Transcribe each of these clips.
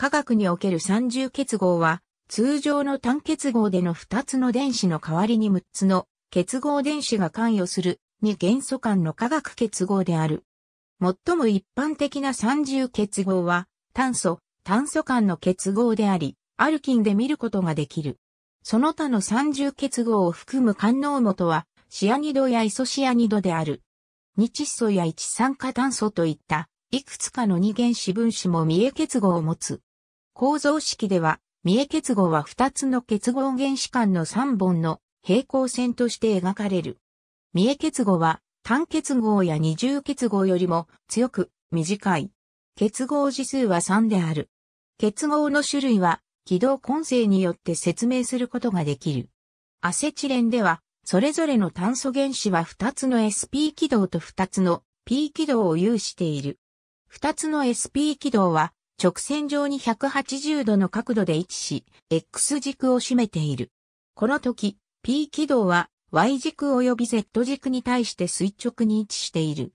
化学における三重結合は、通常の単結合での2つの電子の代わりに6つの結合電子が関与する2元素間の化学結合である。最も一般的な三重結合は、炭素、炭素間の結合であり、アルキンで見ることができる。その他の三重結合を含む官能元は、シアニドやイソシアニドである。二窒素や一酸化炭素といった、いくつかの二原子分子も三重結合を持つ。構造式では、三重結合は2つの結合原子間の3本の平行線として描かれる。三重結合は単結合や二重結合よりも強く短い。結合時数は3である。結合の種類は軌道根性によって説明することができる。アセチレンでは、それぞれの炭素原子は2つの SP 軌道と2つの P 軌道を有している。2つの SP 軌道は直線上に180度の角度で位置し、X 軸を占めている。この時、P 軌道は Y 軸及び Z 軸に対して垂直に位置している。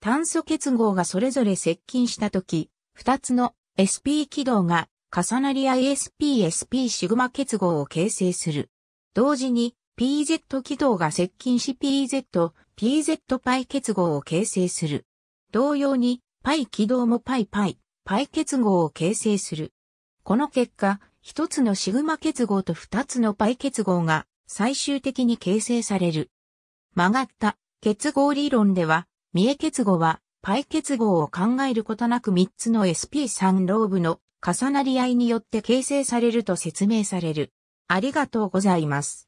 炭素結合がそれぞれ接近した時、二つの SP 軌道が重なりい s p s p シグマ結合を形成する。同時に PZ 軌道が接近し PZ、PZ パイ結合を形成する。同様に、パイ軌道もパイパイ、パイ結合を形成する。この結果、一つのシグマ結合と二つのパイ結合が最終的に形成される。曲がった結合理論では、三重結合はパイ結合を考えることなく3つの SP3 ローブの重なり合いによって形成されると説明される。ありがとうございます。